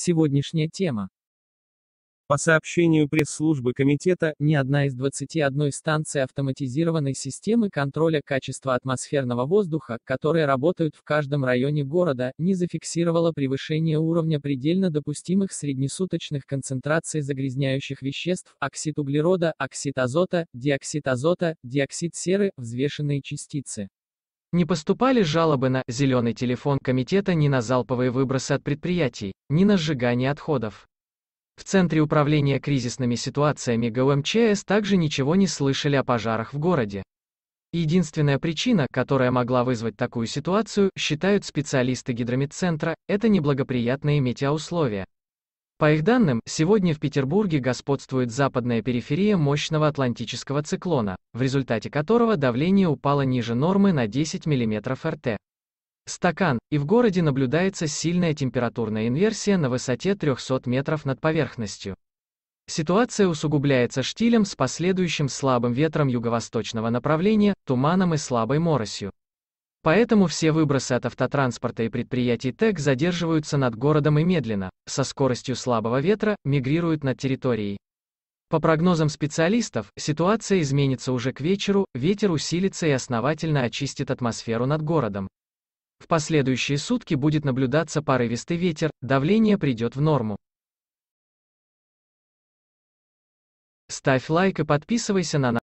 Сегодняшняя тема. По сообщению пресс-службы комитета, ни одна из 21 станций автоматизированной системы контроля качества атмосферного воздуха, которые работают в каждом районе города, не зафиксировала превышение уровня предельно допустимых среднесуточных концентраций загрязняющих веществ, оксид углерода, оксид азота, диоксид азота, диоксид серы, взвешенные частицы. Не поступали жалобы на «зеленый телефон» комитета ни на залповые выбросы от предприятий, ни на сжигание отходов. В Центре управления кризисными ситуациями ГУМЧС эм также ничего не слышали о пожарах в городе. Единственная причина, которая могла вызвать такую ситуацию, считают специалисты гидромедцентра, это неблагоприятные метеоусловия. По их данным, сегодня в Петербурге господствует западная периферия мощного атлантического циклона, в результате которого давление упало ниже нормы на 10 мм РТ. Стакан, и в городе наблюдается сильная температурная инверсия на высоте 300 метров над поверхностью. Ситуация усугубляется штилем с последующим слабым ветром юго-восточного направления, туманом и слабой моросью. Поэтому все выбросы от автотранспорта и предприятий ТЭК задерживаются над городом и медленно, со скоростью слабого ветра, мигрируют над территорией. По прогнозам специалистов, ситуация изменится уже к вечеру, ветер усилится и основательно очистит атмосферу над городом. В последующие сутки будет наблюдаться порывистый ветер, давление придет в норму. Ставь лайк и подписывайся на нас.